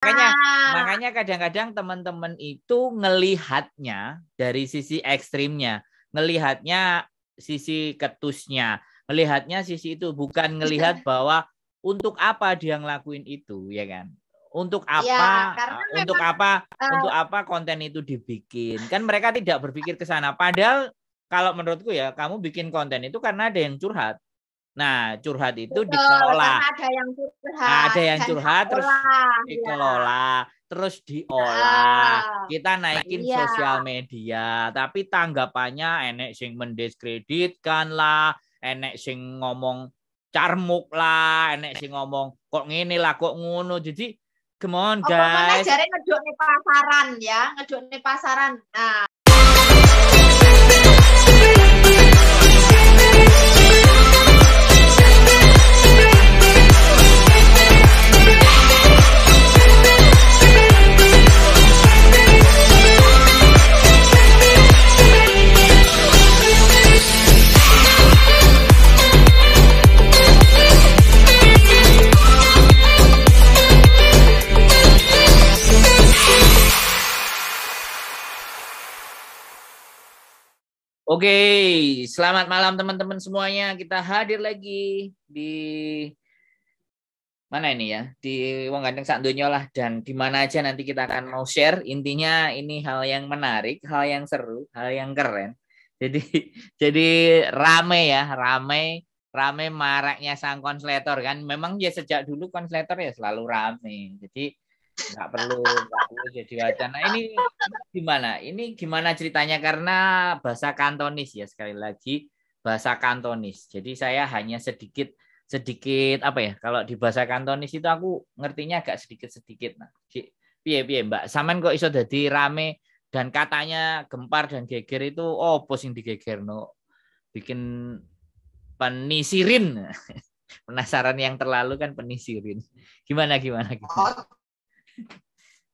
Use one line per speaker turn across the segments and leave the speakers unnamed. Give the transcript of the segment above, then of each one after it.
Makanya, ah.
makanya kadang-kadang teman-teman itu ngelihatnya dari sisi ekstrimnya, ngelihatnya sisi ketusnya, ngelihatnya sisi itu bukan ngelihat iya. bahwa untuk apa dia ngelakuin itu, ya kan? Untuk iya, apa? Ya, untuk apa? Uh, untuk apa konten itu dibikin? Kan mereka tidak berpikir ke sana. Padahal kalau menurutku ya, kamu bikin konten itu karena ada yang curhat Nah, curhat itu Betul, dikelola.
Ada yang curhat. Nah, ada yang curhat terus dikelola,
terus diolah. Kita naikin ya. sosial media, tapi tanggapannya enek sing mendiskreditkan lah, enek sing ngomong carmuk lah, enek sing ngomong kok ngene lah, kok ngono. Jadi Come on oh, guys. Oh,
ngedukne pasaran ya, ngedukne pasaran. Nah,
Oke, selamat malam teman-teman semuanya. Kita hadir lagi di mana ini ya? Di Wong Ganteng Sak lah dan di mana aja nanti kita akan mau share. Intinya ini hal yang menarik, hal yang seru, hal yang keren. Jadi jadi rame ya, rame rame maraknya sang konsletor kan. Memang ya sejak dulu konsletor ya selalu rame. Jadi nggak perlu nggak perlu jadi wacana nah, ini gimana ini gimana ceritanya karena bahasa Kantonis ya sekali lagi bahasa Kantonis jadi saya hanya sedikit sedikit apa ya kalau di bahasa Kantonis itu aku ngertinya agak sedikit sedikit nah piye piye mbak saman kok iso jadi rame dan katanya gempar dan geger itu oh posing di geger no bikin penisirin penasaran yang terlalu kan penisirin gimana gimana gitu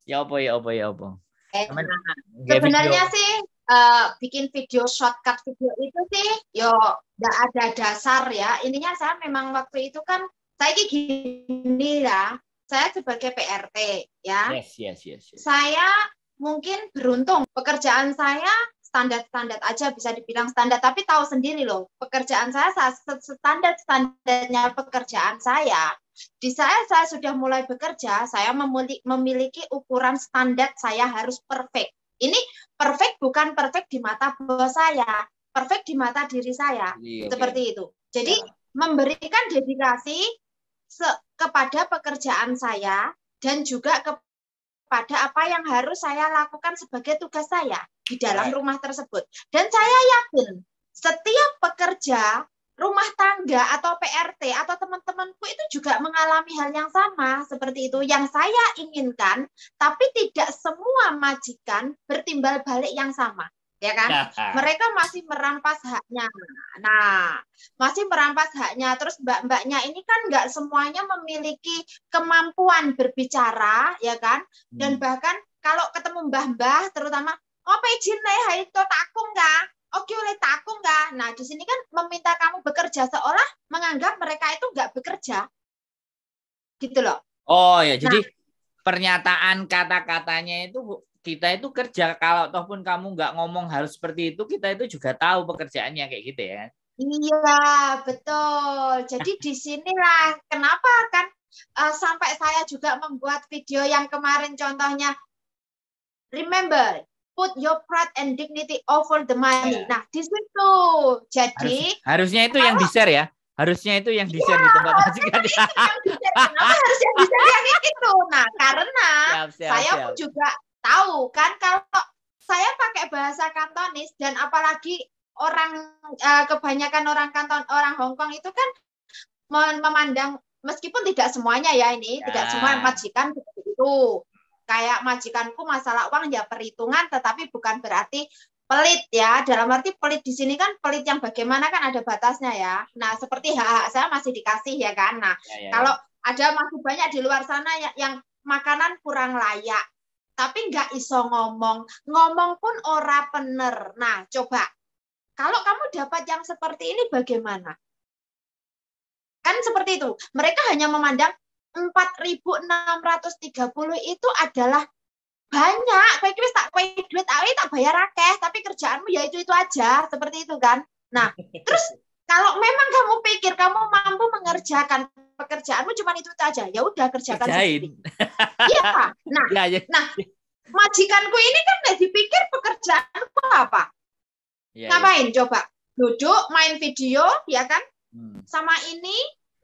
ya apa ya apa ya apa eh, nah, sebenarnya
sih uh, bikin video shortcut video itu sih yo nggak ada dasar ya intinya saya memang waktu itu kan saya kayak gini ya saya sebagai PRT ya yes,
yes, yes, yes.
saya mungkin beruntung pekerjaan saya standar-standar aja bisa dibilang standar tapi tahu sendiri loh pekerjaan saya standar standarnya pekerjaan saya di saat saya sudah mulai bekerja, saya memiliki ukuran standar saya harus perfect. Ini perfect bukan perfect di mata bos saya, perfect di mata diri saya. Yeah, iya, Seperti itu. Jadi yeah. memberikan dedikasi kepada pekerjaan saya dan juga kepada apa yang harus saya lakukan sebagai tugas saya di dalam ya. rumah tersebut. Dan saya yakin setiap pekerja rumah tangga atau PRT atau teman-temanku itu juga mengalami hal yang sama seperti itu yang saya inginkan tapi tidak semua majikan bertimbal balik yang sama ya kan nah, ah. mereka masih merampas haknya nah masih merampas haknya terus mbak-mbaknya ini kan nggak semuanya memiliki kemampuan berbicara ya kan dan hmm. bahkan kalau ketemu mbah-mbah terutama apa oh, izin nih hai itu takung nggak oke okay, oleh takut nggak? Nah, di sini kan meminta kamu bekerja seolah menganggap mereka itu nggak bekerja.
Gitu loh. Oh ya, nah, jadi pernyataan kata-katanya itu kita itu kerja kalau ataupun kamu nggak ngomong harus seperti itu kita itu juga tahu pekerjaannya kayak gitu ya
iya betul jadi nah. di sinilah kenapa kan uh, sampai saya juga membuat video yang kemarin contohnya remember put your pride and dignity over the money. Iya. Nah, di situ. Jadi
harusnya, harusnya itu yang di-share ya. Harusnya itu yang di-share di iya, tempat majikan. Ya.
harus yang di-share yang itu? Nah, karena siap, siap, saya siap. juga tahu kan kalau saya pakai bahasa Kantonis dan apalagi orang eh, kebanyakan orang Kanton orang Hong Kong itu kan memandang meskipun tidak semuanya ya ini ya. tidak semua majikan begitu kayak majikanku masalah uang ya perhitungan tetapi bukan berarti pelit ya dalam arti pelit di sini kan pelit yang bagaimana kan ada batasnya ya nah seperti hak hak saya masih dikasih ya kan nah ya, ya. ya. kalau ada masih banyak di luar sana yang, yang makanan kurang layak tapi nggak iso ngomong ngomong pun ora pener nah coba kalau kamu dapat yang seperti ini bagaimana kan seperti itu mereka hanya memandang 4.630 itu adalah banyak. Kowe wis tak kowe duit awe tak bayar akeh, tapi kerjaanmu ya itu itu aja, seperti itu kan. Nah, terus kalau memang kamu pikir kamu mampu mengerjakan pekerjaanmu cuma itu, saja, aja, ya udah kerjakan sendiri. Iya.
Nah, ya, ya. nah
majikanku ini kan nggak dipikir pekerjaanku apa. Ya, ya. Ngapain ya. coba? Duduk main video ya kan? Hmm. Sama ini.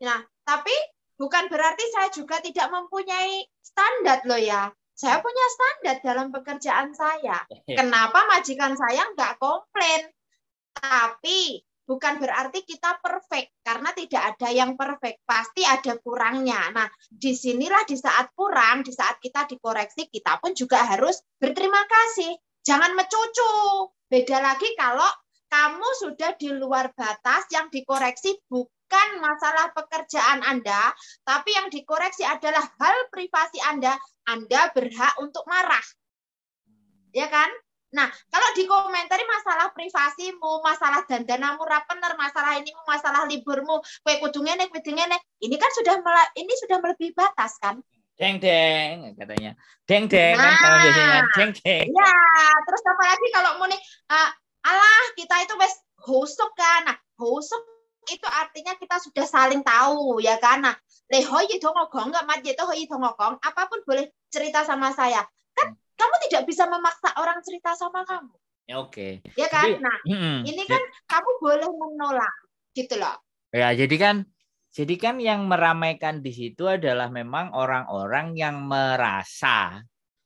Nah, tapi Bukan berarti saya juga tidak mempunyai standar loh ya. Saya ya. punya standar dalam pekerjaan saya. Ya. Kenapa majikan saya nggak komplain? Tapi bukan berarti kita perfect karena tidak ada yang perfect. Pasti ada kurangnya. Nah, disinilah di saat kurang, di saat kita dikoreksi, kita pun juga harus berterima kasih. Jangan mencucu. Beda lagi kalau kamu sudah di luar batas yang dikoreksi bukan bukan masalah pekerjaan Anda, tapi yang dikoreksi adalah hal privasi Anda, Anda berhak untuk marah. Ya kan? Nah, kalau di dikomentari masalah privasimu, masalah dandanamu rapener, masalah ini, masalah liburmu, kue kudungnya nek, kudungnya nek, ini kan sudah ini sudah melebihi batas kan?
Deng deng katanya. Deng deng kan, nah, kan biasanya. Deng deng.
Ya, terus apa lagi kalau mau nih eh, uh, alah kita itu wes husuk kan. Nah, husuk itu artinya kita sudah saling tahu ya kan nah leho itu ngogong nggak mat itu hoi itu ngogong apapun boleh cerita sama saya kan hmm. kamu tidak bisa memaksa orang cerita sama kamu
ya oke okay. ya kan jadi, nah hmm, ini kan jadi,
kamu boleh menolak gitu loh
ya jadi kan jadi kan yang meramaikan di situ adalah memang orang-orang yang merasa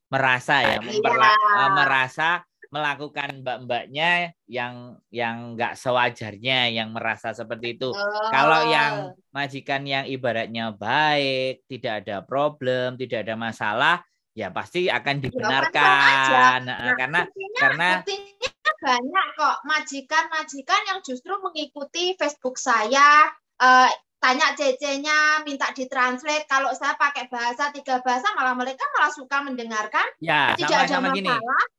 merasa ya, ya. Memperla- eh, merasa melakukan mbak-mbaknya yang yang nggak sewajarnya yang merasa seperti itu. Oh. Kalau yang majikan yang ibaratnya baik, tidak ada problem, tidak ada masalah, ya pasti akan ya, dibenarkan nah, karena artinya, nah, karena artinya
banyak kok majikan-majikan yang justru mengikuti Facebook saya, eh, tanya CC-nya, minta ditranslate. Kalau saya pakai bahasa tiga bahasa, malah mereka malah suka mendengarkan. Ya, tidak sama, ada sama gini.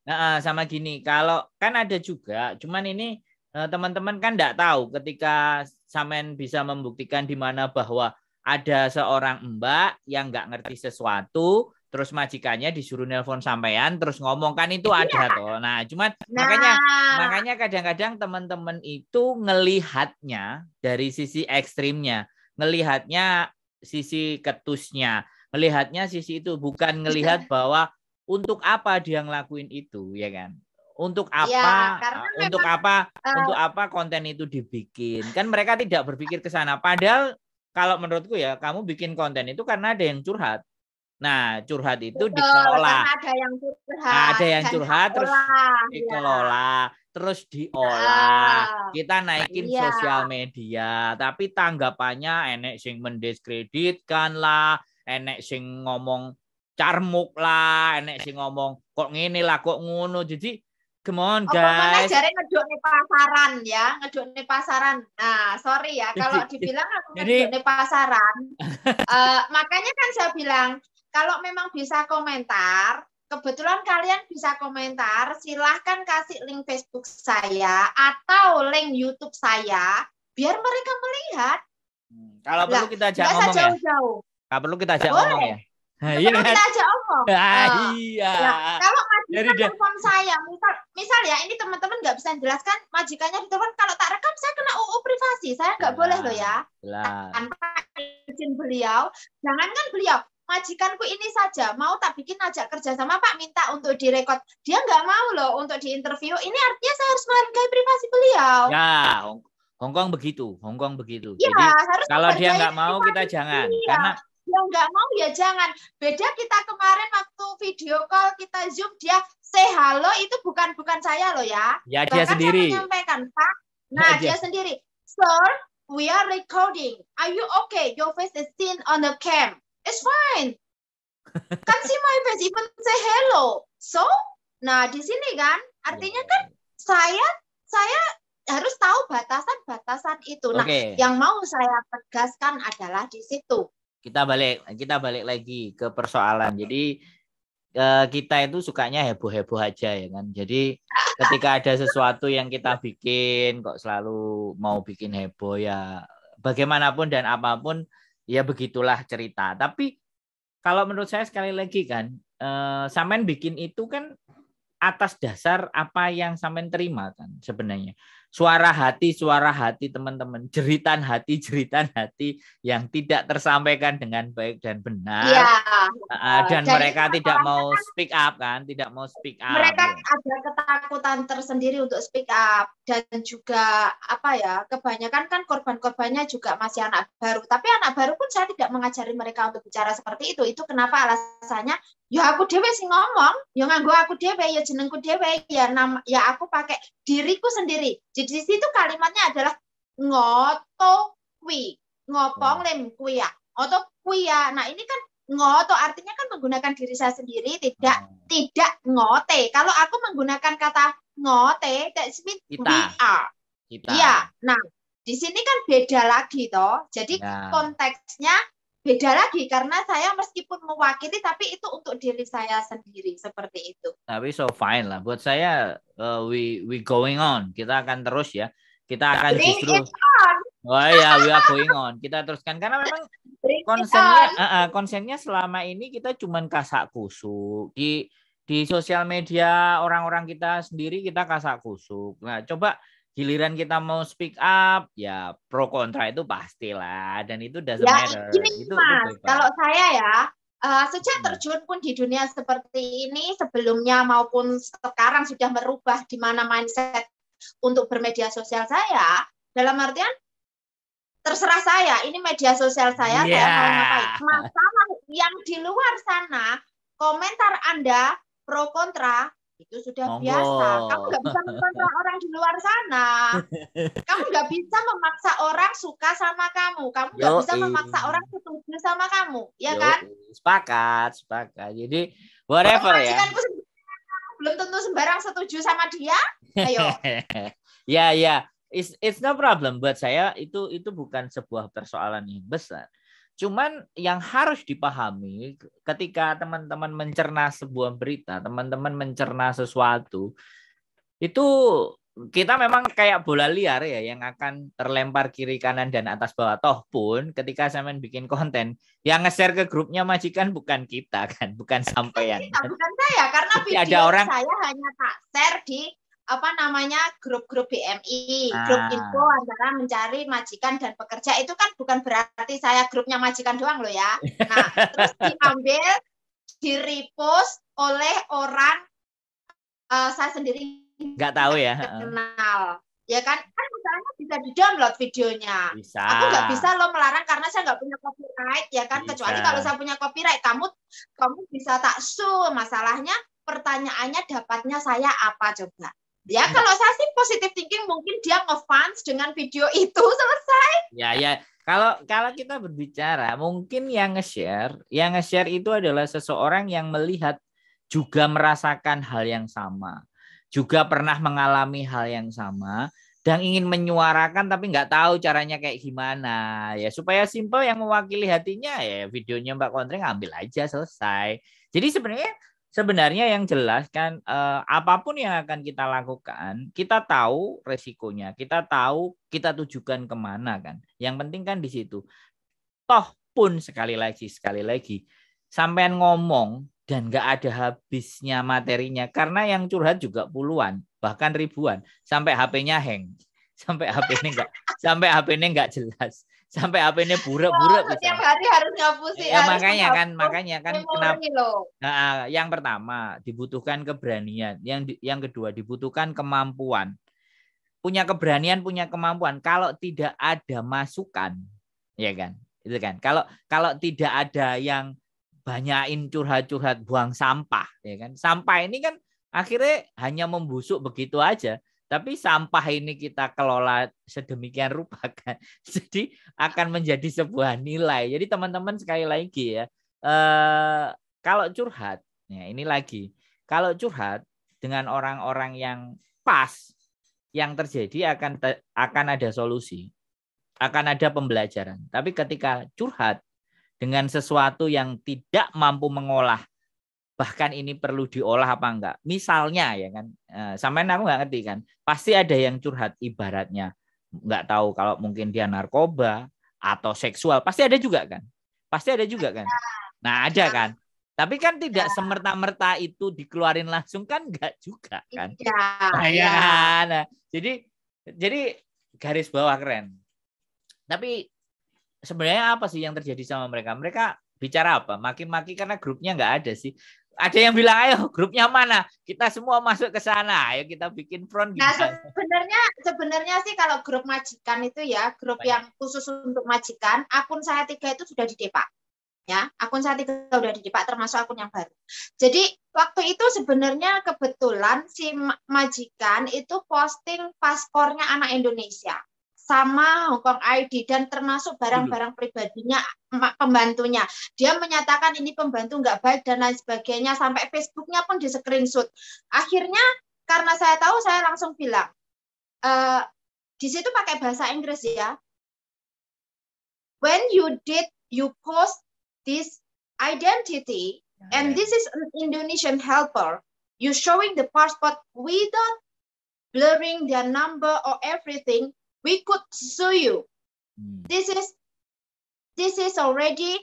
Nah, sama gini. Kalau kan ada juga, cuman ini eh, teman-teman kan tidak tahu ketika Samen bisa membuktikan di mana bahwa ada seorang mbak yang nggak ngerti sesuatu, terus majikannya disuruh nelpon sampean terus ngomong kan itu ada iya. ada toh nah cuman nah. makanya makanya kadang-kadang teman-teman itu ngelihatnya dari sisi ekstrimnya ngelihatnya sisi ketusnya, ngelihatnya sisi itu bukan iya. ngelihat bahwa untuk apa dia ngelakuin itu, ya kan? Untuk iya, apa? Ya, untuk apa? Uh, untuk apa konten itu dibikin? Kan mereka tidak berpikir ke sana. Padahal kalau menurutku ya, kamu bikin konten itu karena ada yang curhat. Nah, curhat itu Betul, dikelola.
Ada yang curhat. Nah, ada yang curhat terus dikelola.
Ya terus diolah. Iya. Kita naikin iya. sosial media, tapi tanggapannya enek sing mendiskreditkan lah, enek sing ngomong carmuk lah, enek sing ngomong kok ngene lah, kok ngono. Jadi come on oh, guys. Oh, jare ngejokne
pasaran ya, ngejokne pasaran. Nah, sorry ya kalau dibilang aku ngejokne pasaran. uh, makanya kan saya bilang kalau memang bisa komentar, kebetulan kalian bisa komentar, silahkan kasih link Facebook saya atau link YouTube saya, biar mereka melihat.
Hmm, kalau perlu kita ajak ngomong jauh -jauh. ya. Jauh. Kalau perlu kita ajak Boleh. ngomong ya. iya kan? kita
ajak ngomong. Ah, ah, iya. Uh, ya, kalau majikan dia... telepon saya, misal, misal ya ini teman-teman nggak bisa jelaskan majikannya di telepon, kalau tak rekam saya kena UU privasi, saya nggak boleh loh ya. Lah. Tanpa izin beliau, jangankan beliau, majikanku ini saja mau tak bikin ajak kerja sama Pak minta untuk direkod. Dia nggak mau loh untuk diinterview. Ini artinya saya harus menghargai privasi beliau. Ya,
Hong, Hongkong begitu, Hongkong begitu. Ya, Jadi harus kalau dia nggak mau kita jangan ya. karena
yang nggak mau ya jangan. Beda kita kemarin waktu video call kita zoom dia say halo itu bukan bukan saya loh ya. Ya Bahkan sendiri. Saya menyampaikan Pak. Nah ya, dia. dia sendiri. Sir, we are recording. Are you okay? Your face is seen on the cam. It's fine. kan see my face, even say hello. So, nah di sini kan, artinya kan saya saya harus tahu batasan-batasan itu. Nah, yang mau saya tegaskan adalah di situ.
Kita balik, kita balik lagi ke persoalan. Jadi eh, kita itu sukanya heboh-heboh aja ya kan. Jadi ketika ada sesuatu yang kita bikin kok selalu mau bikin heboh ya bagaimanapun dan apapun ya begitulah cerita. Tapi kalau menurut saya sekali lagi kan, eh, Samen bikin itu kan atas dasar apa yang Samen terima kan sebenarnya suara hati, suara hati teman-teman, jeritan hati, jeritan hati yang tidak tersampaikan dengan baik dan benar. Iya.
Uh, dan Jadi, mereka
tidak mau speak up kan, tidak mau speak up. Mereka
ada ketakutan tersendiri untuk speak up dan juga apa ya, kebanyakan kan korban-korbannya juga masih anak baru. Tapi anak baru pun saya tidak mengajari mereka untuk bicara seperti itu. Itu kenapa alasannya? Ya aku dewe sih ngomong, ya nganggo aku dewe, ya jenengku dewe, ya nama, ya aku pakai diriku sendiri di situ kalimatnya adalah ngoto kui. Ngopong hmm. lem kui ya. Ngoto kui ya. Nah, ini kan ngoto artinya kan menggunakan diri saya sendiri tidak hmm. tidak ngote kalau aku menggunakan kata ngote that's mean kita. we are kita. iya nah di sini kan beda lagi toh jadi ya. konteksnya beda lagi karena saya meskipun mewakili tapi itu untuk diri saya sendiri seperti itu.
Tapi so fine lah buat saya uh, we we going on. Kita akan terus ya. Kita akan Bring justru Oh ya, we are going on. Kita teruskan karena memang konsennya uh, uh, konsennya selama ini kita cuman kasak kusuk di di sosial media orang-orang kita sendiri kita kasak kusuk. Nah, coba giliran kita mau speak up ya pro kontra itu pastilah dan itu doesn't ya, matter ini itu, mas, itu kalau
saya ya uh, sejak hmm. terjun pun di dunia seperti ini sebelumnya maupun sekarang sudah merubah di mana mindset untuk bermedia sosial saya dalam artian terserah saya ini media sosial saya yeah. saya mau ngapain masalah nah, yang di luar sana komentar anda pro kontra itu sudah Monggo. biasa. Kamu nggak bisa mengontrol orang di luar sana. Kamu nggak bisa memaksa orang suka sama kamu. Kamu nggak bisa memaksa orang setuju sama kamu, ya Yo, kan?
Sepakat, sepakat. Jadi whatever ya.
Belum tentu sembarang setuju sama dia.
Ayo. ya, ya. It's, it's no problem buat saya itu itu bukan sebuah persoalan yang besar Cuman yang harus dipahami ketika teman-teman mencerna sebuah berita, teman-teman mencerna sesuatu, itu kita memang kayak bola liar ya yang akan terlempar kiri kanan dan atas bawah toh pun ketika saya bikin konten yang nge-share ke grupnya majikan bukan kita kan bukan sampean kan. bukan
saya karena video ada orang saya hanya tak share di apa namanya grup-grup BMI, ah. grup info antara mencari majikan dan pekerja itu kan bukan berarti saya grupnya majikan doang loh ya. Nah, terus diambil, direpost oleh orang uh, saya sendiri
nggak tahu ya.
Kenal. Ya kan? Kan misalnya bisa di-download videonya.
Bisa. Aku nggak bisa
lo melarang karena saya nggak punya copyright ya kan. Bisa. Kecuali kalau saya punya copyright, kamu kamu bisa tak su. Masalahnya pertanyaannya dapatnya saya apa coba? Ya kalau saya sih positif thinking mungkin dia ngefans dengan video itu selesai.
Ya ya. Kalau kalau kita berbicara mungkin yang nge-share, yang nge-share itu adalah seseorang yang melihat juga merasakan hal yang sama, juga pernah mengalami hal yang sama dan ingin menyuarakan tapi nggak tahu caranya kayak gimana ya supaya simple yang mewakili hatinya ya videonya Mbak Kontring ambil aja selesai. Jadi sebenarnya sebenarnya yang jelas kan eh, apapun yang akan kita lakukan kita tahu resikonya kita tahu kita tujukan kemana kan yang penting kan di situ toh pun sekali lagi sekali lagi sampean ngomong dan nggak ada habisnya materinya karena yang curhat juga puluhan bahkan ribuan sampai HP-nya hang sampai HP ini nggak sampai HP ini nggak jelas sampai hp ini buruk-buruk. Oh, setiap
hari harus ngapusin. Ya, harus makanya kan,
makanya kan kenapa? Nah, yang pertama dibutuhkan keberanian, yang yang kedua dibutuhkan kemampuan. Punya keberanian, punya kemampuan. Kalau tidak ada masukan, ya kan, itu kan. Kalau kalau tidak ada yang banyakin curhat-curhat buang sampah, ya kan. Sampah ini kan akhirnya hanya membusuk begitu aja tapi sampah ini kita kelola sedemikian rupa kan. Jadi akan menjadi sebuah nilai. Jadi teman-teman sekali lagi ya, eh, kalau curhat, ya ini lagi, kalau curhat dengan orang-orang yang pas, yang terjadi akan te akan ada solusi, akan ada pembelajaran. Tapi ketika curhat dengan sesuatu yang tidak mampu mengolah bahkan ini perlu diolah apa enggak. Misalnya ya kan, eh, sampean aku nggak ngerti kan, pasti ada yang curhat ibaratnya enggak tahu kalau mungkin dia narkoba atau seksual, pasti ada juga kan, pasti ada juga kan. Nah ada iya. kan, tapi kan tidak ya. semerta-merta itu dikeluarin langsung kan enggak juga kan. Iya. Nah, ya. nah, jadi jadi garis bawah keren. Tapi sebenarnya apa sih yang terjadi sama mereka? Mereka bicara apa? Maki-maki karena grupnya enggak ada sih ada yang bilang ayo grupnya mana kita semua masuk ke sana ayo kita bikin front gimana? Gitu. nah sebenarnya
sebenarnya sih kalau grup majikan itu ya grup Banyak. yang khusus untuk majikan akun saya tiga itu sudah didepak ya akun saya tiga sudah didepak termasuk akun yang baru jadi waktu itu sebenarnya kebetulan si majikan itu posting paspornya anak Indonesia sama Hongkong ID dan termasuk barang-barang pribadinya pembantunya. Dia menyatakan ini pembantu nggak baik dan lain sebagainya sampai Facebooknya pun di screenshot. Akhirnya karena saya tahu saya langsung bilang e, di situ pakai bahasa Inggris ya. When you did you post this identity ya, and ya. this is an Indonesian helper, you showing the passport without blurring their number or everything we could sue you. Hmm. This is this is already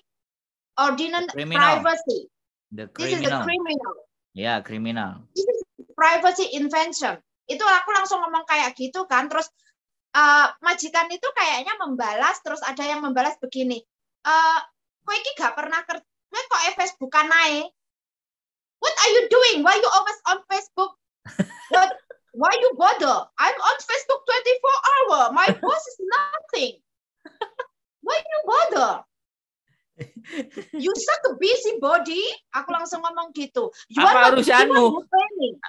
ordinance privacy.
The This is the criminal. Ya, yeah, criminal.
This is privacy invention. Itu aku langsung ngomong kayak gitu kan, terus uh, majikan itu kayaknya membalas, terus ada yang membalas begini. Uh, kok ini gak pernah kerja, kok Facebook naik? What are you doing? Why you always on Facebook? why you bother? I'm on Facebook 24 hour. My boss is nothing. Why you bother? you such a busybody. Aku langsung ngomong gitu. You Apa urusanmu?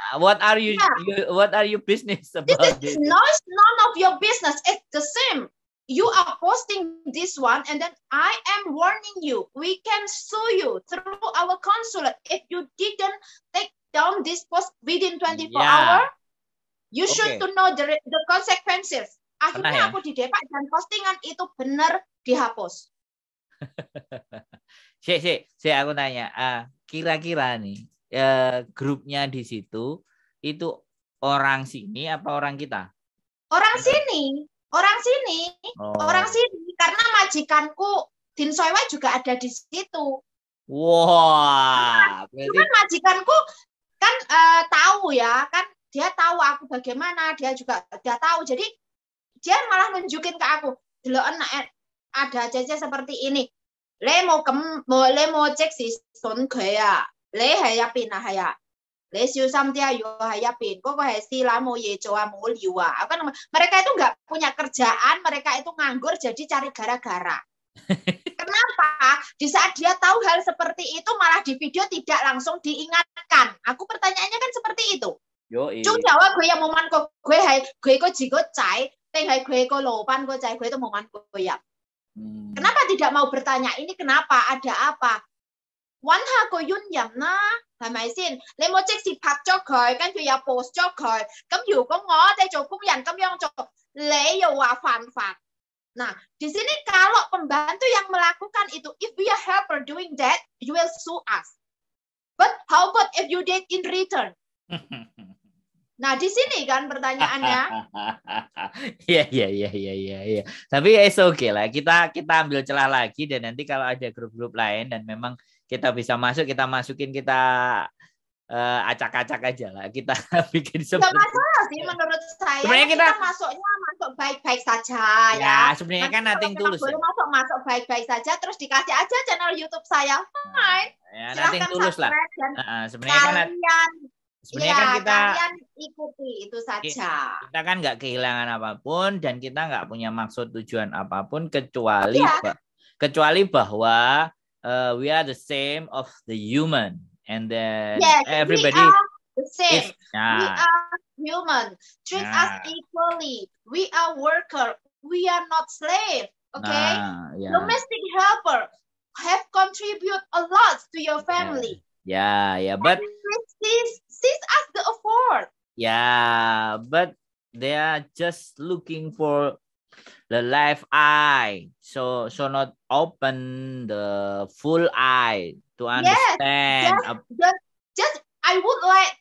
Uh, what are you, yeah. you what are you business about? This is Not,
none of your business. It's the same. You are posting this one and then I am warning you. We can sue you through our consulate if you didn't take down this post within 24 yeah. hours You okay. should to know the, the consequences. Akhirnya Pernah, ya? aku didepak dan postingan itu benar dihapus.
si, si, si aku nanya, kira ah, kira-kira nih uh, grupnya di situ itu orang sini apa orang kita?
Orang sini, orang sini, oh. orang sini karena majikanku Dinsoywa juga ada di situ.
Wah, wow, berarti...
majikanku kan uh, tahu ya kan dia tahu aku bagaimana dia juga dia tahu jadi dia malah nunjukin ke aku dulu ada aja seperti ini le mau kem mau le mau cek si sun ke ya le ah, yo haya pin mau ya Apa namanya? mereka itu nggak punya kerjaan, mereka itu nganggur jadi cari gara-gara. Kenapa? Di saat dia tahu hal seperti itu malah di video tidak langsung diingatkan. Aku pertanyaannya kan seperti itu.
有誒。中游
啊，佢有冇問過？佢係佢個自個仔，定係佢個老闆個仔？佢都冇問過人。Hmm. Kenapa tidak mau bertanya? Ini kenapa? Ada apa? 揾下個 union fan fan. Nah, di sini kalau pembantu yang melakukan itu, if we are helper doing that, you will sue us. But how about if you did in return? Nah, di sini kan pertanyaannya.
Iya, iya, iya, iya, iya, iya. Tapi ya oke okay lah. Kita kita ambil celah lagi dan nanti kalau ada grup-grup lain dan memang kita bisa masuk, kita masukin kita uh, acak-acak aja lah. Kita bikin seperti. Gak
masalah sih menurut saya. Sebenarnya kita, kita masuknya masuk baik-baik saja ya. ya. Sebenarnya kan nanti tulus. ya. masuk masuk baik-baik saja terus dikasih aja channel YouTube saya. Fine.
Ya, nanti tulus lah. Dan uh, sebenarnya kan kalian kan Sebenarnya ya, kan
kita ikuti itu saja. Iya,
kita kan nggak kehilangan apapun dan kita nggak punya maksud tujuan apapun kecuali ya. kecuali bahwa uh, we are the same of the human and then yes, everybody we are
the same. Is, nah. We are human. Treat nah. us equally. We are worker. We are not slave. Okay. Nah, yeah. Domestic helper have contribute a lot to your iya. family. Yeah.
Yeah, yeah, but
sees sees the effort.
Yeah, but they are just looking for the left eye, so so not open the full eye to understand. Yes, just, just,
just I would like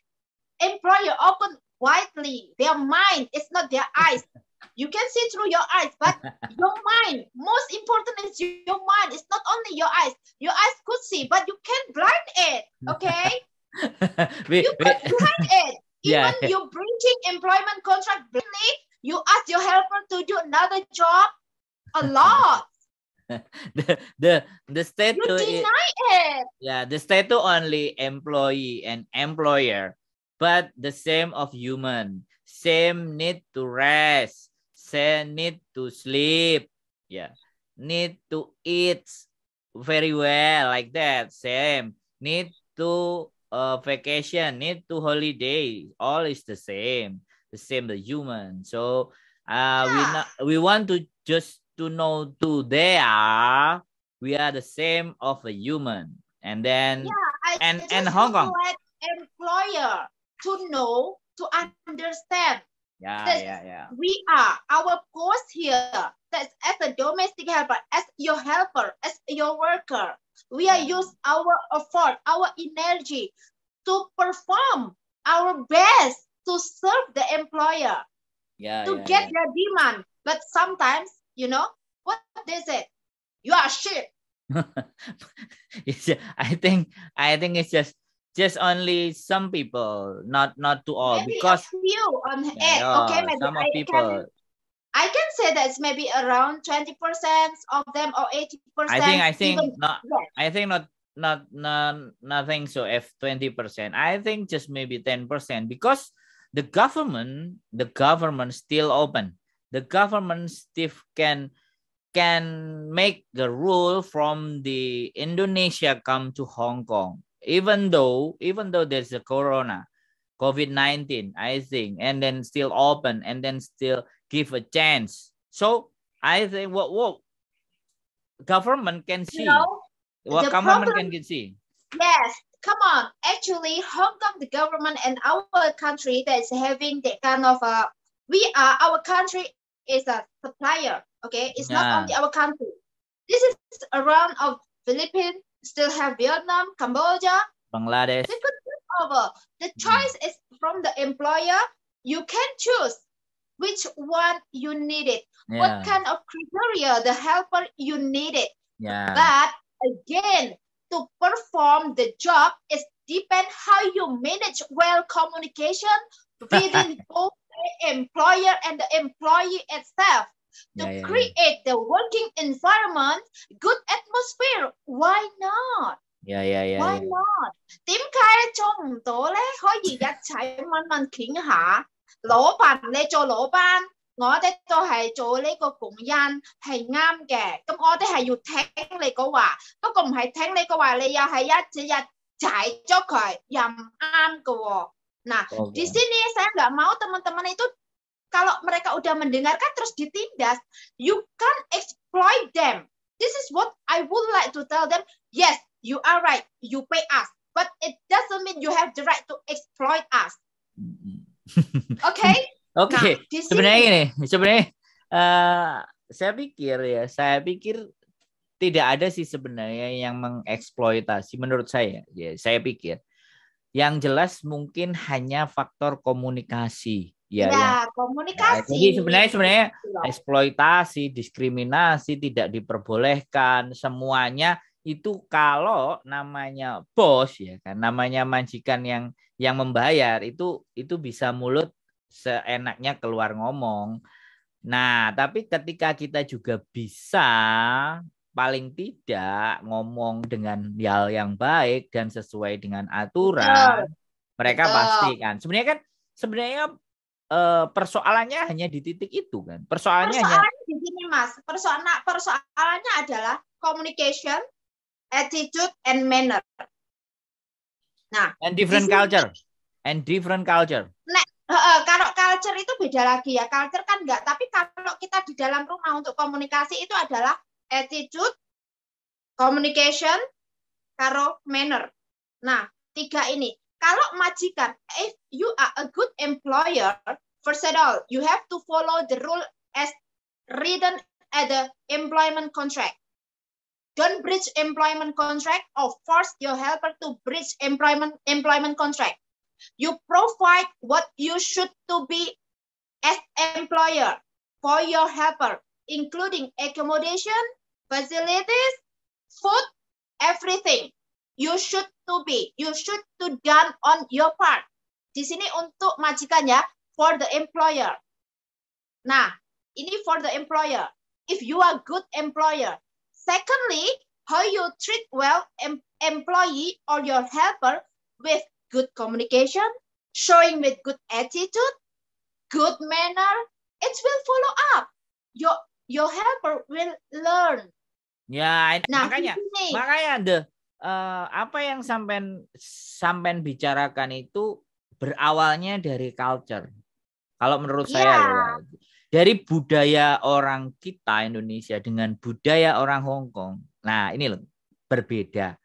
employer open widely their mind. It's not their eyes. You can see through your eyes, but your mind, most important is your mind. It's not only your eyes. Your eyes could see, but you can't blind it, okay?
we, you we, can't blind it. Yeah. Even you
breaching employment contract blindly, you ask your helper to do another job a lot.
the the the statute you deny it. Yeah, the statute only employee and employer, but the same of human. Same need to rest, absent, need to sleep. Yeah. Need to eat very well like that. Same. Need to uh, vacation, need to holiday. All is the same. The same the human. So uh, yeah. we, not, we want to just to know to they are we are the same of a human. And then yeah, I and and Hong Kong
employer to know to understand yeah, yeah, yeah. We are our post here. That's as a domestic helper, as your helper, as your worker. We are yeah. use our effort, our energy to perform our best to serve the employer.
Yeah. To yeah, get
yeah. their demand. But sometimes, you know, what they say, you are shit.
it's, I think I think it's just just only some people, not not to all, maybe because
few on yeah, yeah, okay, maybe some I people. Can, I can say that it's maybe around twenty percent of them or eighty percent. I think I think even, not.
Yeah. I think not not not nothing. So if twenty percent, I think just maybe ten percent because the government the government still open. The government still can can make the rule from the Indonesia come to Hong Kong even though even though there's a corona covid-19 i think and then still open and then still give a chance so i think what what government can see you know, what government problem, can see
yes come on actually hong kong the government and our country that's having that kind of a uh, we are our country is a supplier okay it's yeah. not only our country this is around of philippines still have Vietnam, Cambodia,
Bangladesh. They
could choose over. The hmm. choice mm. is from the employer. You can choose which one you needed, yeah. what kind of criteria the helper you needed. Yeah. But again, to perform the job is depend how you manage well communication within both the employer and the employee itself. to yeah, yeah, create the working environment, good atmosphere. Why not?
Yeah, yeah, yeah. Why yeah.
not? Điểm 解做唔到咧？可以一齊問問傾下，老闆你做老闆，我哋都係做呢個共恩係啱嘅。咁我哋係要聽你講話，不過唔係聽你講話，你又係一隻日踩咗佢，又唔啱嘅喎。嗱，di sini saya nggak mau teman-teman itu kalau mereka udah mendengarkan terus ditindas, you can't exploit them. This is what I would like to tell them. Yes, you are right. You pay us, but it doesn't mean you have the right to exploit us. Mm-hmm. Oke.
Oke. Nah, sebenarnya ini, sebenarnya uh, saya pikir ya, saya pikir tidak ada sih sebenarnya yang mengeksploitasi menurut saya. Ya, saya pikir yang jelas mungkin hanya faktor komunikasi Ya, ya, ya.
komunikasi. Nah, jadi sebenarnya sebenarnya gitu
eksploitasi, diskriminasi tidak diperbolehkan, semuanya itu kalau namanya bos ya kan, namanya majikan yang yang membayar itu itu bisa mulut seenaknya keluar ngomong. Nah, tapi ketika kita juga bisa paling tidak ngomong dengan hal yang baik dan sesuai dengan aturan, Betul. mereka pasti kan. Sebenarnya kan sebenarnya Eh, persoalannya hanya di titik itu kan. Persoalannya, persoalannya hanya
di sini Mas. Persoalannya, nah, persoalannya adalah communication, attitude and manner. Nah, and different sini, culture.
And different culture.
Nah uh, kalau culture itu beda lagi ya. Culture kan enggak, tapi kalau kita di dalam rumah untuk komunikasi itu adalah attitude, communication, karo manner. Nah, tiga ini. Kalau majikan, if you are a good employer, first of all, you have to follow the rule as written at the employment contract. Don't breach employment contract or force your helper to breach employment employment contract. You provide what you should to be as employer for your helper, including accommodation, facilities, food, everything. You should to be. You should to done on your part. Di sini untuk majikan ya. For the employer. Nah, ini for the employer. If you are good employer. Secondly, how you treat well em employee or your helper with good communication, showing with good attitude, good manner, it will follow up. Your your helper will learn.
Ya, nah, makanya, makanya the Eh, apa yang sampean sampean bicarakan itu berawalnya dari culture. Kalau menurut yeah. saya iya. ya, dari budaya orang kita Indonesia dengan budaya orang Hong Kong. Nah, ini loh berbeda.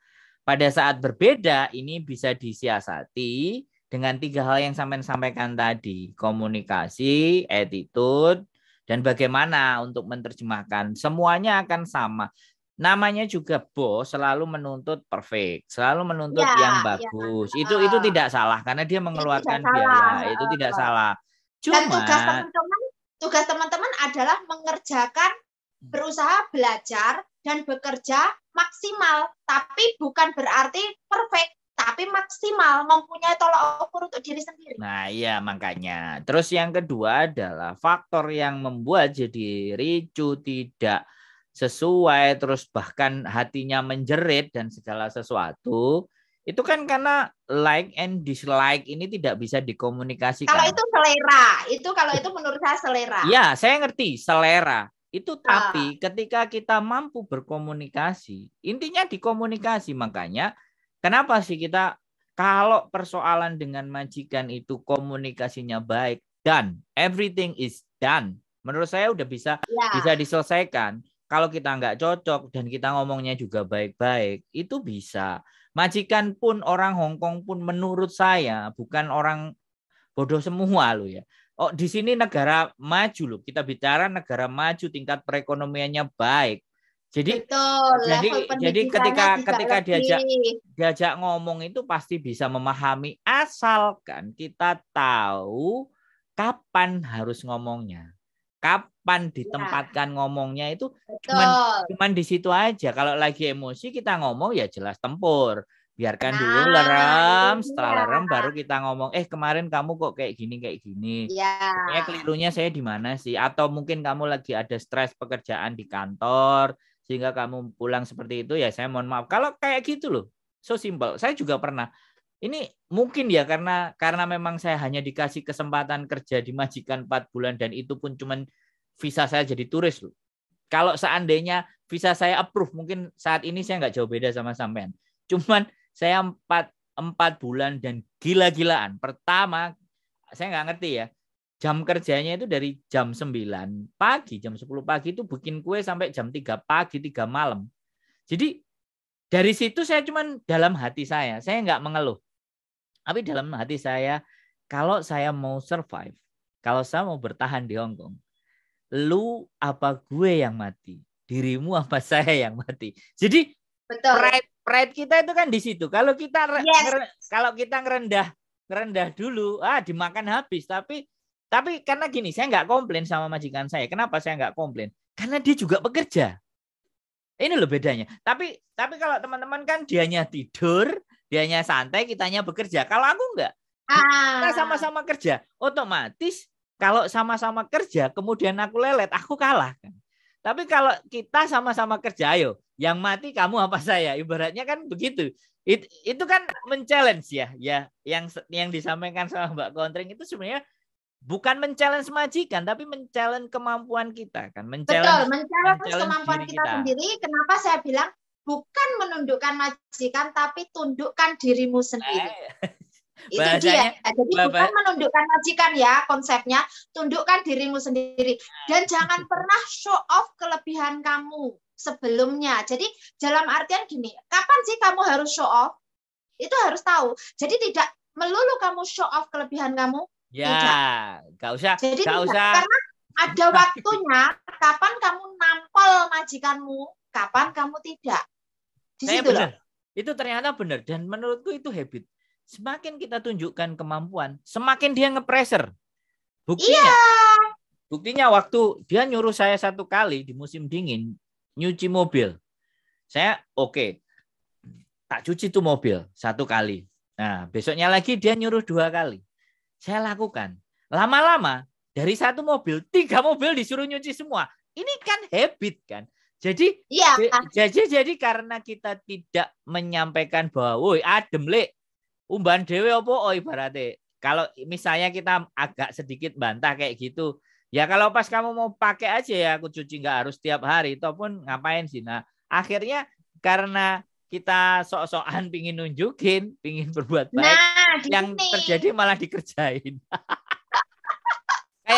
Pada saat berbeda ini bisa disiasati dengan tiga hal yang sampean sampaikan tadi, komunikasi, attitude, dan bagaimana untuk menerjemahkan semuanya akan sama namanya juga bos selalu menuntut perfect, selalu menuntut ya, yang iya. bagus. Ya. Itu itu tidak salah karena dia mengeluarkan itu biaya, salah. itu tidak salah. Cuma Dan tugas teman-teman
tugas teman-teman adalah mengerjakan hmm. berusaha belajar dan bekerja maksimal, tapi bukan berarti perfect tapi maksimal mempunyai tolak ukur untuk diri sendiri.
Nah, iya makanya. Terus yang kedua adalah faktor yang membuat jadi ricu tidak sesuai terus bahkan hatinya menjerit dan segala sesuatu itu kan karena like and dislike ini tidak bisa dikomunikasikan. Kalau itu
selera, itu kalau itu menurut saya selera. Ya,
saya ngerti selera. Itu iya. tapi uh. ketika kita mampu berkomunikasi, intinya dikomunikasi makanya kenapa sih kita kalau persoalan dengan majikan itu komunikasinya baik dan everything is done. Menurut saya udah bisa yeah. bisa diselesaikan kalau kita nggak cocok dan kita ngomongnya juga baik-baik, itu bisa. Majikan pun orang Hong Kong pun menurut saya bukan orang bodoh semua lo ya. Oh, di sini negara maju loh. Kita bicara negara maju, tingkat perekonomiannya baik. Jadi Betul, jadi jadi ketika ketika lebih. diajak diajak ngomong itu pasti bisa memahami asalkan kita tahu kapan harus ngomongnya kapan iya. ditempatkan ya. ngomongnya itu Betul. cuman cuman di situ aja. Kalau lagi emosi kita ngomong ya jelas tempur. Biarkan nah, dulu lerem, iya. setelah lerem baru kita ngomong, "Eh, kemarin kamu kok kayak gini kayak gini." Ya Kayak kelirunya saya di mana sih? Atau mungkin kamu lagi ada stres pekerjaan di kantor sehingga kamu pulang seperti itu ya saya mohon maaf. Kalau kayak gitu loh. So simple. Saya juga pernah ini mungkin ya karena karena memang saya hanya dikasih kesempatan kerja di majikan 4 bulan dan itu pun cuman visa saya jadi turis loh. Kalau seandainya visa saya approve mungkin saat ini saya nggak jauh beda sama sampean. Cuman saya 4 4 bulan dan gila-gilaan. Pertama saya nggak ngerti ya. Jam kerjanya itu dari jam 9 pagi, jam 10 pagi itu bikin kue sampai jam 3 pagi, 3 malam. Jadi dari situ saya cuman dalam hati saya, saya nggak mengeluh tapi dalam hati saya, kalau saya mau survive, kalau saya mau bertahan di Hong Kong, lu apa gue yang mati? Dirimu apa saya yang mati? Jadi Betul. pride pride kita itu kan di situ. Kalau kita yes. kalau kita ngerendah rendah dulu, ah dimakan habis. Tapi tapi karena gini, saya nggak komplain sama majikan saya. Kenapa saya nggak komplain? Karena dia juga bekerja. Ini loh bedanya. Tapi tapi kalau teman-teman kan dianya tidur, Dianya santai, kitanya bekerja. Kalau aku enggak. Ah. Kita sama-sama kerja. Otomatis kalau sama-sama kerja, kemudian aku lelet, aku kalah. Kan? Tapi kalau kita sama-sama kerja, ayo, yang mati kamu apa saya? Ibaratnya kan begitu. It, itu kan men-challenge ya, ya yang yang disampaikan sama Mbak Kontring itu sebenarnya bukan men-challenge majikan tapi men-challenge kemampuan kita kan men Betul, men-challenge, men kemampuan kita, kita sendiri
kenapa saya bilang bukan menundukkan majikan tapi tundukkan dirimu sendiri. Eh.
Itu Bahasanya, dia. Nah, jadi bapak. bukan
menundukkan majikan ya konsepnya, tundukkan dirimu sendiri dan jangan pernah show off kelebihan kamu sebelumnya. Jadi dalam artian gini, kapan sih kamu harus show off? Itu harus tahu. Jadi tidak melulu kamu show off kelebihan kamu.
Ya, tidak. usah. Jadi tidak. usah. Karena ada nah. waktunya kapan kamu nampol majikanmu, kapan kamu tidak. Di Saya situ benar. Loh. Itu ternyata benar dan menurutku itu habit. Semakin kita tunjukkan kemampuan, semakin dia ngepreser. Buktinya. Iya. Buktinya waktu dia nyuruh saya satu kali di musim dingin nyuci mobil. Saya oke. Okay, tak cuci tuh mobil satu kali. Nah, besoknya lagi dia nyuruh dua kali. Saya lakukan. Lama-lama dari satu mobil, tiga mobil disuruh nyuci semua. Ini kan habit kan. Jadi ya. jadi jadi karena kita tidak menyampaikan bahwa woi adem le umban dewe opo oh ibaratnya kalau misalnya kita agak sedikit bantah kayak gitu ya kalau pas kamu mau pakai aja ya aku cuci nggak harus tiap hari ataupun ngapain sih nah akhirnya karena kita sok-sokan pingin nunjukin, pingin berbuat baik, nah, yang terjadi malah dikerjain.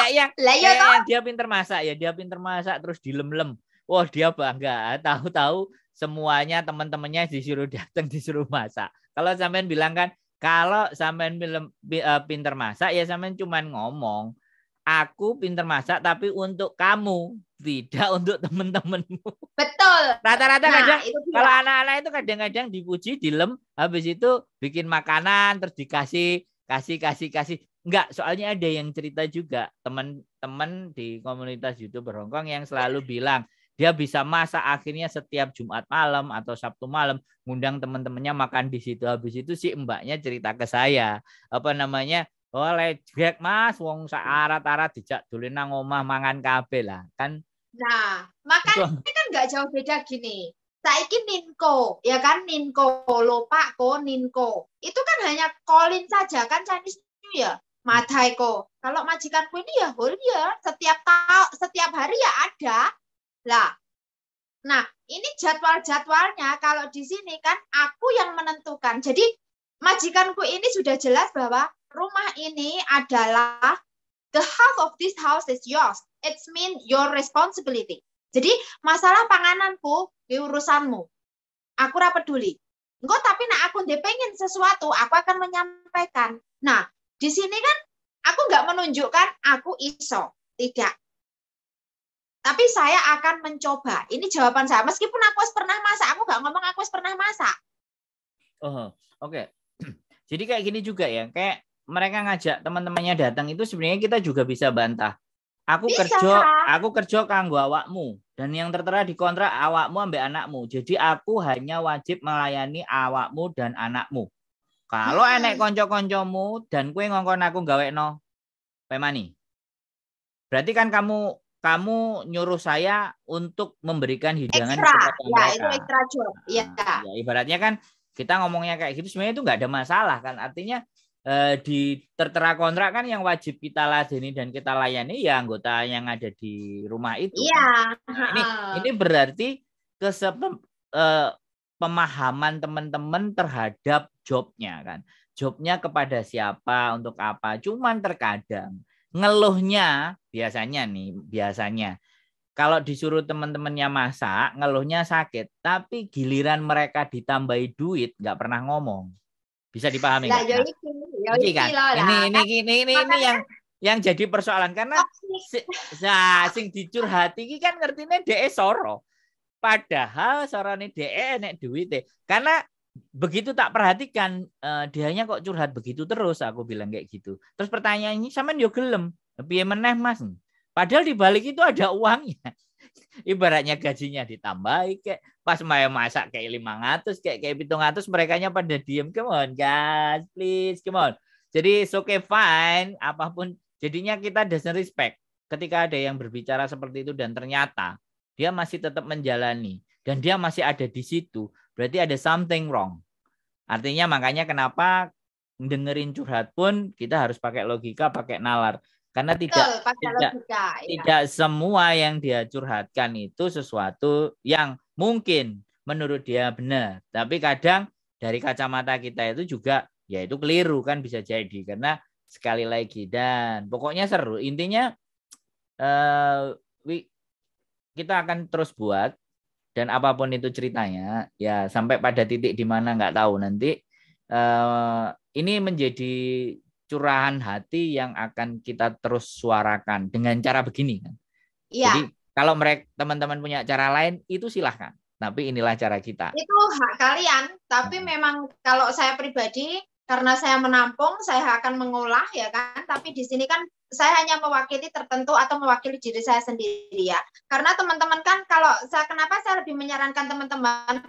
kayaknya, lah, iya, iya kayaknya dia pinter masak ya dia pinter masak terus dilem-lem wah dia bangga tahu-tahu semuanya teman-temannya disuruh datang disuruh masak kalau sampean bilang kan kalau sampean eh, pinter masak ya sampean cuman ngomong aku pinter masak tapi untuk kamu tidak untuk temen-temenmu
betul rata-rata nah, kadang kalau
anak-anak itu kadang-kadang dipuji dilem habis itu bikin makanan terus dikasih kasih kasih kasih Enggak, soalnya ada yang cerita juga teman-teman di komunitas YouTuber Hongkong yang selalu bilang dia bisa masak akhirnya setiap Jumat malam atau Sabtu malam ngundang teman-temannya makan di situ habis itu si mbaknya cerita ke saya apa namanya oleh oh, Jack mas wong saarat-arat dijak dulu nang omah mangan kabeh lah kan
nah makan kan nggak jauh beda gini saiki Ninko ya kan Ninko lupa ko Ninko itu kan hanya kolin saja kan Chinese New Year ko. kalau majikanku ini ya whole year setiap tahun setiap hari ya ada lah nah ini jadwal-jadwalnya kalau di sini kan aku yang menentukan jadi majikanku ini sudah jelas bahwa rumah ini adalah the half of this house is yours it's mean your responsibility jadi masalah pangananku di urusanmu. Aku ora peduli. Enggak tapi nak aku dia pengen sesuatu, aku akan menyampaikan. Nah, di sini kan aku nggak menunjukkan aku iso, tidak. Tapi saya akan mencoba. Ini jawaban saya. Meskipun aku pernah masak, aku nggak ngomong aku pernah masak.
Oh, oke. Jadi kayak gini juga ya, kayak mereka ngajak teman-temannya datang itu sebenarnya kita juga bisa bantah. Aku Bisa. kerja, aku kerja kanggo awakmu dan yang tertera di kontrak awakmu ambil anakmu. Jadi aku hanya wajib melayani awakmu dan anakmu. Kalau hmm. enek konco-koncomu dan kue ngongkon aku no, pemani. Berarti kan kamu kamu nyuruh saya untuk memberikan hidangan ekstra. Ya, mereka. itu ekstra job. Ya. ya. Ibaratnya kan kita ngomongnya kayak gitu sebenarnya itu nggak ada masalah kan. Artinya Eh, di tertera kontrak kan yang wajib kita ladeni dan kita layani ya anggota yang ada di rumah itu. Iya. Kan? Nah, ini ini berarti kesepem, eh, pemahaman teman-teman terhadap jobnya kan. Jobnya kepada siapa, untuk apa. Cuman terkadang ngeluhnya biasanya nih, biasanya kalau disuruh teman-temannya masak, ngeluhnya sakit, tapi giliran mereka ditambahi duit nggak pernah ngomong. Bisa dipahami ya Nah, nah, ya ini kan, ini ini ini ini, ini yang yang jadi persoalan karena si, nah, sing dicurhati ini kan ini de soro. Padahal sorone dhek e nek duwite. Karena begitu tak perhatikan uh, eh, dia nya kok curhat begitu terus aku bilang kayak gitu. Terus pertanyaannya sama yo gelem, piye meneh Mas? Padahal di balik itu ada uangnya. Ibaratnya gajinya ditambah kayak pas mau masak kayak 500 kayak kayak 700 mereka nya pada diem come on guys please come on jadi it's okay fine apapun jadinya kita doesn't respect ketika ada yang berbicara seperti itu dan ternyata dia masih tetap menjalani dan dia masih ada di situ berarti ada something wrong artinya makanya kenapa dengerin curhat pun kita harus pakai logika pakai nalar karena Betul, tidak tidak,
logika, ya. tidak
semua yang dia curhatkan itu sesuatu yang mungkin menurut dia benar, tapi kadang dari kacamata kita itu juga ya itu keliru kan bisa jadi karena sekali lagi dan pokoknya seru intinya uh, kita akan terus buat dan apapun itu ceritanya ya sampai pada titik di mana nggak tahu nanti uh, ini menjadi curahan hati yang akan kita terus suarakan dengan cara begini kan. Ya. Jadi kalau mereka teman-teman punya cara lain itu silahkan. Tapi inilah cara kita.
Itu hak kalian. Tapi hmm. memang kalau saya pribadi karena saya menampung, saya akan mengolah ya kan. Tapi di sini kan saya hanya mewakili tertentu atau mewakili diri saya sendiri ya. Karena teman-teman kan kalau saya kenapa saya lebih menyarankan teman-teman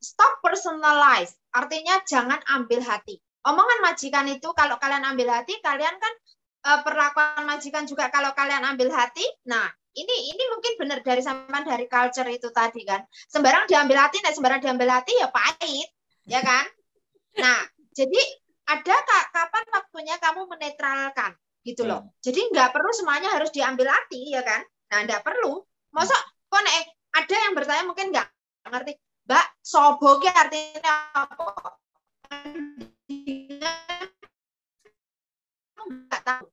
stop personalize. Artinya jangan ambil hati. Omongan majikan itu kalau kalian ambil hati, kalian kan eh, perlakuan majikan juga kalau kalian ambil hati. Nah, ini ini mungkin benar dari sama dari culture itu tadi kan sembarang diambil hati nah sembarang diambil hati ya pahit ya kan nah jadi ada kak kapan waktunya kamu menetralkan gitu loh hmm. jadi nggak perlu semuanya harus diambil hati ya kan nah nggak perlu masa kok ada yang bertanya mungkin nggak ngerti mbak sobo artinya apa nggak tahu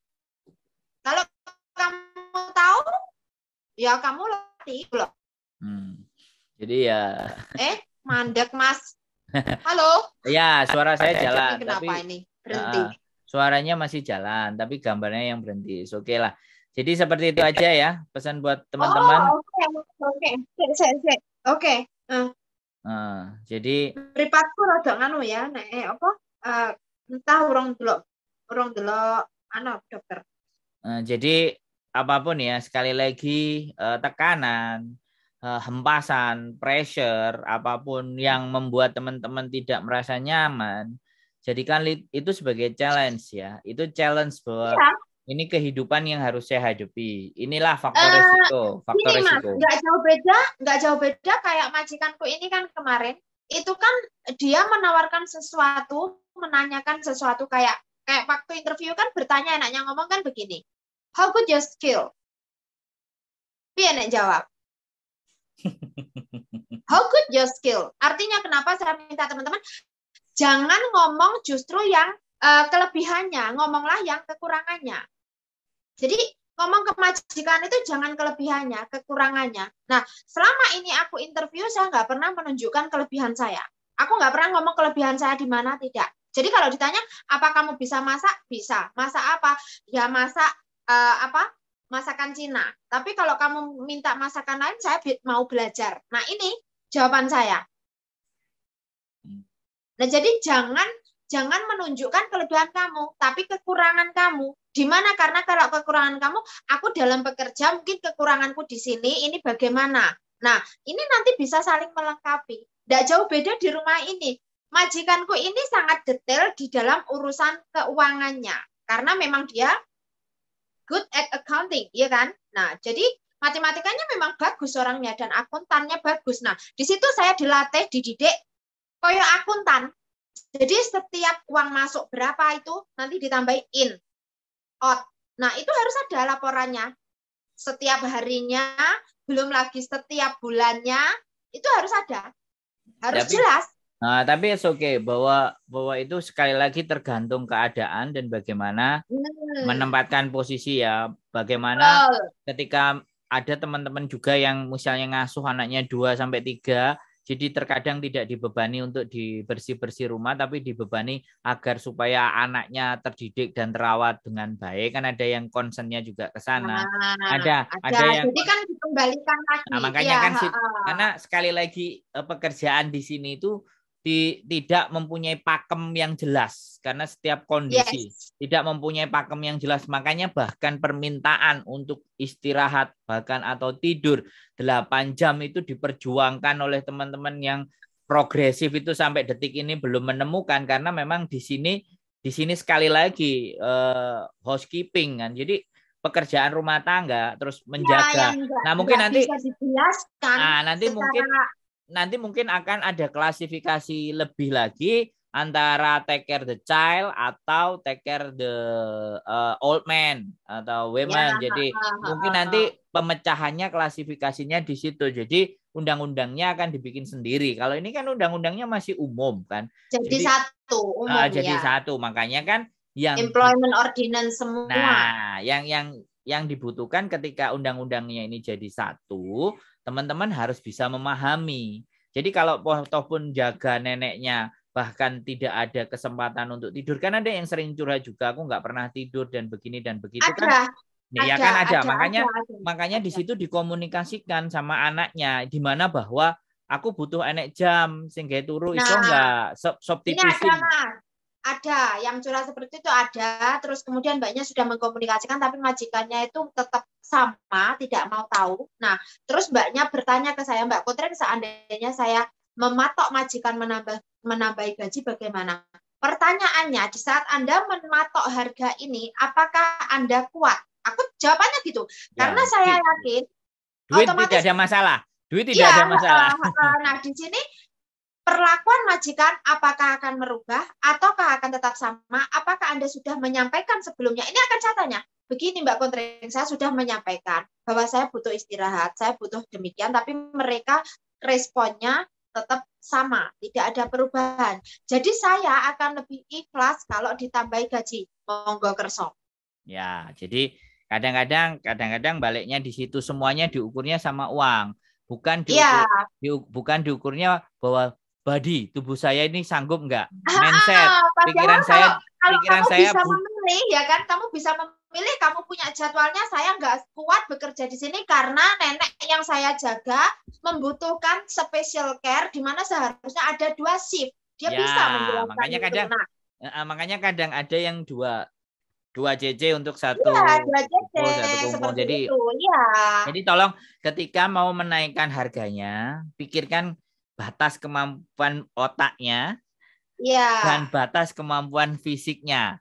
Ya kamu latih gitu loh. Hmm.
Jadi ya.
Eh, mandek mas. Halo.
ya, suara saya jalan. Ini kenapa tapi,
ini? Berhenti. Uh,
suaranya masih jalan, tapi gambarnya yang berhenti. Oke okay lah. Jadi seperti itu aja ya pesan buat teman-teman. Oh,
oke oke, oke oke, eh.
oke. jadi.
Pripatku rada nganu ya, nek eh, apa? Uh, entah urung dulu, urung dulu, anu dokter.
Uh, jadi apapun ya sekali lagi uh, tekanan uh, hempasan pressure apapun yang membuat teman-teman tidak merasa nyaman jadikan itu sebagai challenge ya itu challenge buat ya. ini kehidupan yang harus saya hadapi inilah faktor uh, eh, resiko faktor ini, resiko nggak
jauh beda nggak jauh beda kayak majikanku ini kan kemarin itu kan dia menawarkan sesuatu menanyakan sesuatu kayak kayak waktu interview kan bertanya enaknya ngomong kan begini How good your skill? Pian yang jawab. How good your skill? Artinya kenapa saya minta teman-teman jangan ngomong justru yang uh, kelebihannya, ngomonglah yang kekurangannya. Jadi ngomong kemajikan itu jangan kelebihannya, kekurangannya. Nah, selama ini aku interview saya nggak pernah menunjukkan kelebihan saya. Aku nggak pernah ngomong kelebihan saya di mana tidak. Jadi kalau ditanya apa kamu bisa masak? Bisa. Masak apa? Ya masak uh, apa masakan Cina. Tapi kalau kamu minta masakan lain, saya mau belajar. Nah ini jawaban saya. Nah jadi jangan jangan menunjukkan kelebihan kamu, tapi kekurangan kamu. Di mana? Karena kalau kekurangan kamu, aku dalam bekerja mungkin kekuranganku di sini, ini bagaimana? Nah, ini nanti bisa saling melengkapi. Tidak jauh beda di rumah ini. Majikanku ini sangat detail di dalam urusan keuangannya. Karena memang dia good at accounting, ya kan? Nah, jadi matematikanya memang bagus orangnya dan akuntannya bagus. Nah, di situ saya dilatih, dididik koyo akuntan. Jadi setiap uang masuk berapa itu nanti ditambah in, out. Nah, itu harus ada laporannya. Setiap harinya, belum lagi setiap bulannya, itu harus ada. Harus tapi, jelas.
Nah, tapi it's okay bahwa bahwa itu sekali lagi tergantung keadaan dan bagaimana hmm. menempatkan posisi ya. Bagaimana oh. ketika ada teman-teman juga yang misalnya ngasuh anaknya 2 sampai 3, jadi terkadang tidak dibebani untuk dibersih-bersih rumah tapi dibebani agar supaya anaknya terdidik dan terawat dengan baik. Kan ada yang concernnya juga ke sana. Nah, ada, ada, ada yang Jadi
kan dikembalikan lagi. Nah, iya, makanya ya, kan ha -ha. karena
sekali lagi eh, pekerjaan di sini itu di, tidak mempunyai pakem yang jelas karena setiap kondisi yes. tidak mempunyai pakem yang jelas makanya bahkan permintaan untuk istirahat bahkan atau tidur 8 jam itu diperjuangkan oleh teman-teman yang progresif itu sampai detik ini belum menemukan karena memang di sini di sini sekali lagi eh, housekeeping kan jadi pekerjaan rumah tangga terus menjaga. Ya, nah, mungkin nanti bisa Nah, nanti mungkin nanti mungkin akan ada klasifikasi lebih lagi antara take care the child atau take care the uh, old man atau women. Ya, Jadi uh, mungkin nanti pemecahannya klasifikasinya di situ. Jadi undang-undangnya akan dibikin sendiri. Kalau ini kan undang-undangnya masih umum kan. Jadi, jadi
satu eh, umum uh, jadi ya. satu.
Makanya kan yang
employment ordinance semua. Nah,
yang yang yang dibutuhkan ketika undang-undangnya ini jadi satu, teman-teman harus bisa memahami. Jadi kalau toh pun jaga neneknya bahkan tidak ada kesempatan untuk tidur kan ada yang sering curhat juga aku nggak pernah tidur dan begini dan begitu kan. Ya ada, kan ada, ya kan ada, makanya ada, ada. makanya di situ dikomunikasikan sama anaknya di mana bahwa aku butuh enek jam sehingga turu nah, itu enggak sop iya, ini ada
ada yang curhat seperti itu ada terus kemudian mbaknya sudah mengkomunikasikan tapi majikannya itu tetap sama tidak mau tahu nah terus mbaknya bertanya ke saya mbak Kotren seandainya saya mematok majikan menambah menambahi gaji bagaimana pertanyaannya di saat anda mematok harga ini apakah anda kuat aku jawabannya gitu ya, karena saya yakin duit tidak ada
masalah duit tidak ya, ada masalah
nah di sini perlakuan majikan apakah akan merubah ataukah akan tetap sama? Apakah Anda sudah menyampaikan sebelumnya? Ini akan saya tanya. Begini Mbak Kontring, saya sudah menyampaikan bahwa saya butuh istirahat, saya butuh demikian, tapi mereka responnya tetap sama, tidak ada perubahan. Jadi saya akan lebih ikhlas kalau ditambahi gaji. Monggo kerso.
Ya, jadi kadang-kadang kadang-kadang baliknya di situ semuanya diukurnya sama uang bukan iya. diukur, ya. di, bukan diukurnya bahwa body tubuh saya ini sanggup nggak ah, mindset ah, ah pikiran saya kalau pikiran kamu saya bisa
memilih ya kan kamu bisa memilih kamu punya jadwalnya saya nggak kuat bekerja di sini karena nenek yang saya jaga membutuhkan special care di mana seharusnya ada dua shift dia ya, bisa makanya itu. kadang
nah, makanya kadang ada yang dua dua CC untuk iya, satu ya, dua JJ. satu kumpul. Jadi itu, ya. Jadi tolong ketika mau menaikkan harganya, pikirkan batas kemampuan otaknya
yeah. dan
batas kemampuan fisiknya.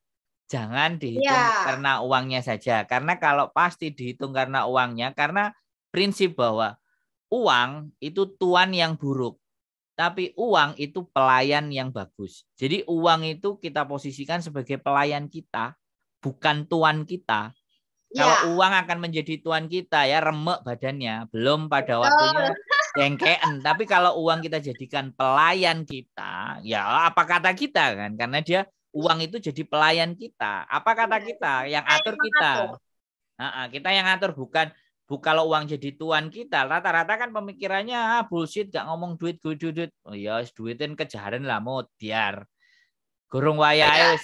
Jangan dihitung yeah. karena uangnya saja. Karena kalau pasti dihitung karena uangnya, karena prinsip bahwa uang itu tuan yang buruk, tapi uang itu pelayan yang bagus. Jadi uang itu kita posisikan sebagai pelayan kita, bukan tuan kita. Yeah. Kalau iya. uang akan menjadi tuan kita ya remek badannya, belum pada waktunya oh bengkean. Tapi kalau uang kita jadikan pelayan kita, ya apa kata kita kan? Karena dia uang itu jadi pelayan kita. Apa kata iya, kita? Yang atur kita. Nah, kita yang atur bukan bu kalau uang jadi tuan kita rata-rata kan pemikirannya ah, bullshit gak ngomong duit duit duit oh ya duitin kejaran lah mau biar gurung wayahe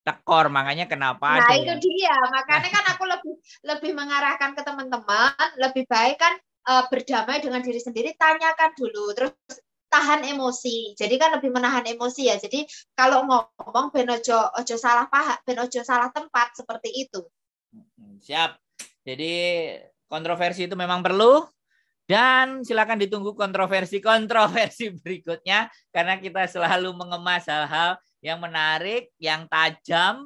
tekor makanya kenapa nah itu
dia makanya kan aku lebih lebih mengarahkan ke teman-teman lebih baik kan uh, berdamai dengan diri sendiri tanyakan dulu terus tahan emosi. Jadi kan lebih menahan emosi ya. Jadi kalau ngomong ben ojo, salah paham, ben salah tempat seperti itu.
Hmm, siap. Jadi kontroversi itu memang perlu dan silakan ditunggu kontroversi-kontroversi berikutnya karena kita selalu mengemas hal-hal yang menarik, yang tajam,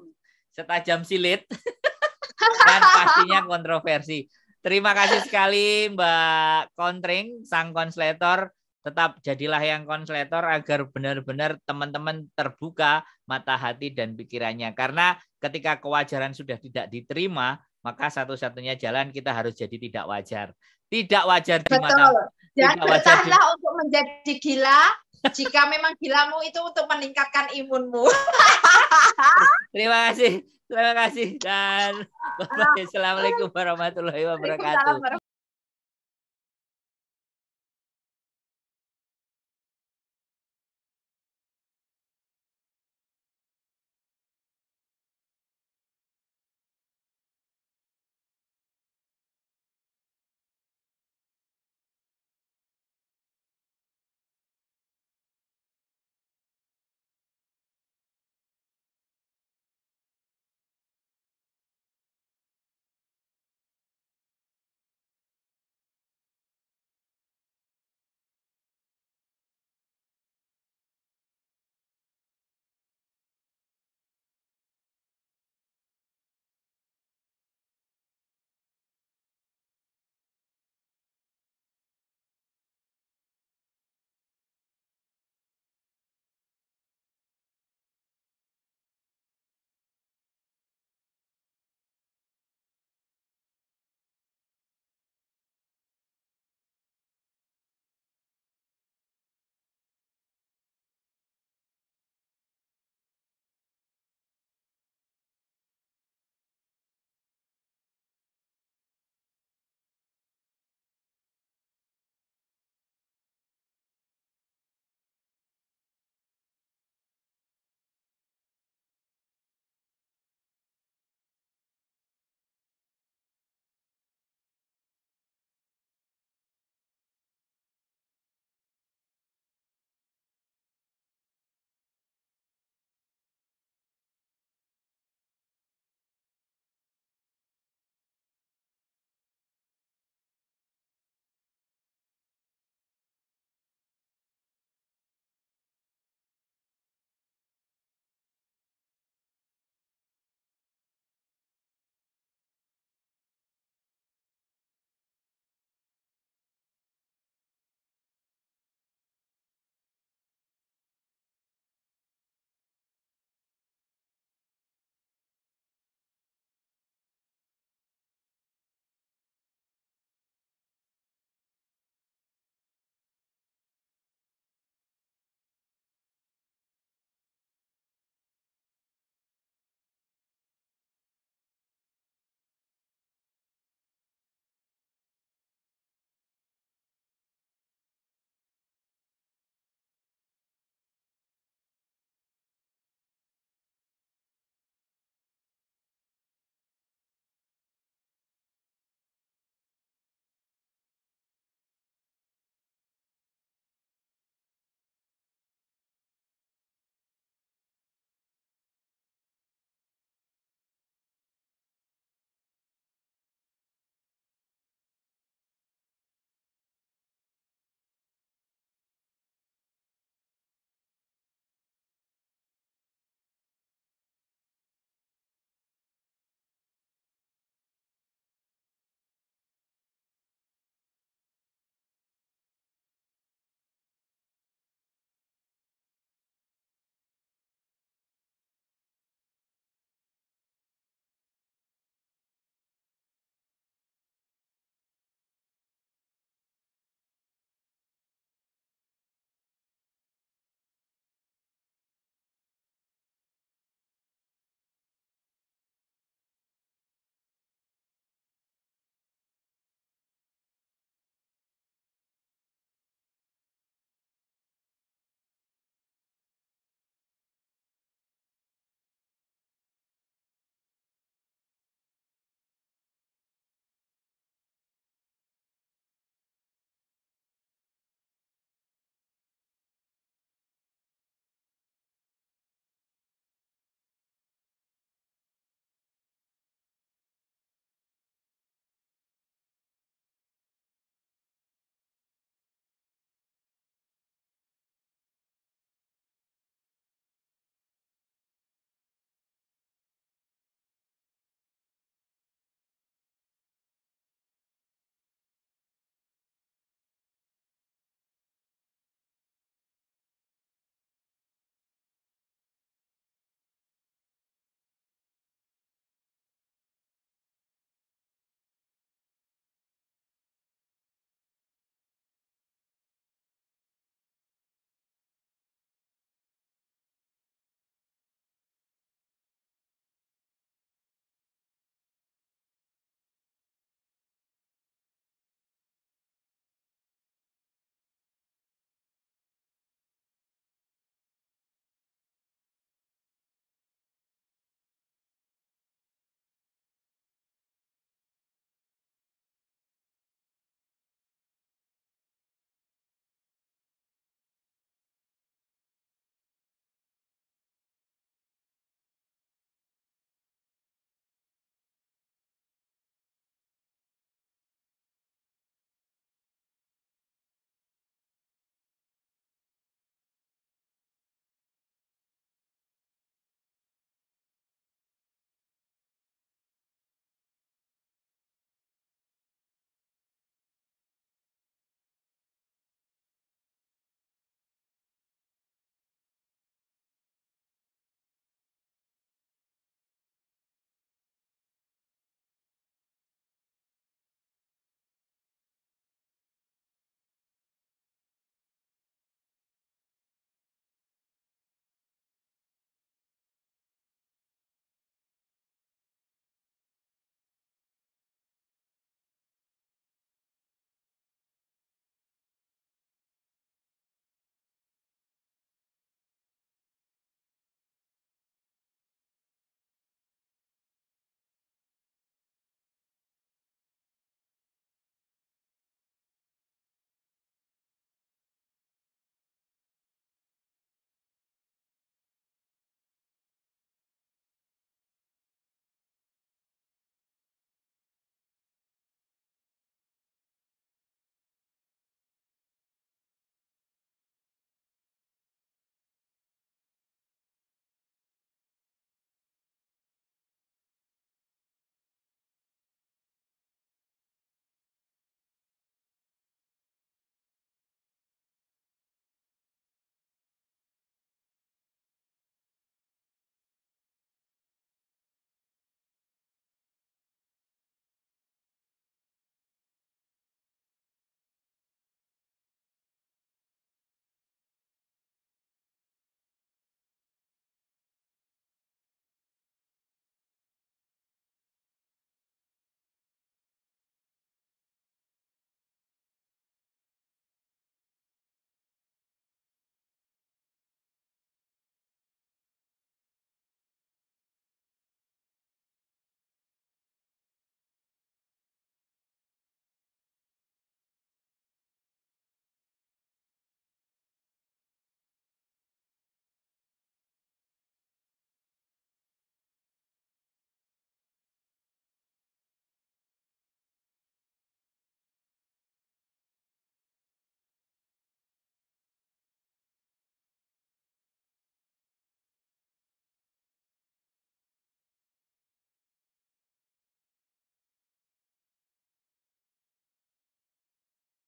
setajam silit dan pastinya kontroversi. Terima kasih sekali Mbak Kontring, sang konsletor. Tetap jadilah yang konsletor agar benar-benar teman-teman terbuka mata hati dan pikirannya. Karena ketika kewajaran sudah tidak diterima, maka satu-satunya jalan kita harus jadi tidak wajar. Tidak wajar di Betul. Dan Jangan bertahanlah
di... untuk menjadi gila, jika memang gilamu itu untuk meningkatkan imunmu.
Terima kasih. Terima kasih dan Assalamualaikum warahmatullahi wabarakatuh.